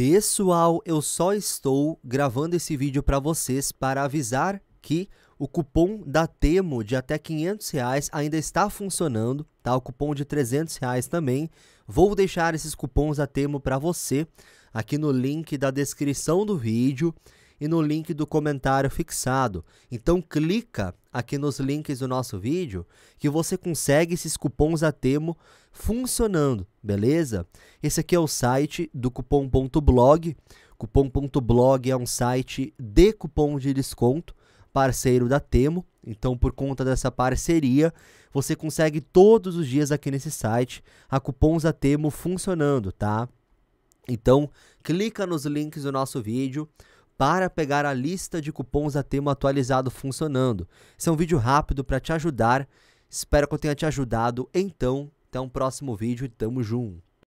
Pessoal, eu só estou gravando esse vídeo para vocês para avisar que o cupom da Temo de até 500 reais ainda está funcionando, tá? O cupom de 300 reais também. Vou deixar esses cupons da Temo para você aqui no link da descrição do vídeo e no link do comentário fixado. Então clica aqui nos links do nosso vídeo que você consegue esses cupons a temo funcionando, beleza? Esse aqui é o site do cupom.blog. Cupom.blog é um site de cupom de desconto, parceiro da Temo. Então, por conta dessa parceria, você consegue todos os dias aqui nesse site a cupons a temo funcionando, tá? Então, clica nos links do nosso vídeo para pegar a lista de cupons a tema atualizado funcionando. Esse é um vídeo rápido para te ajudar. Espero que eu tenha te ajudado. Então, até um próximo vídeo e tamo junto.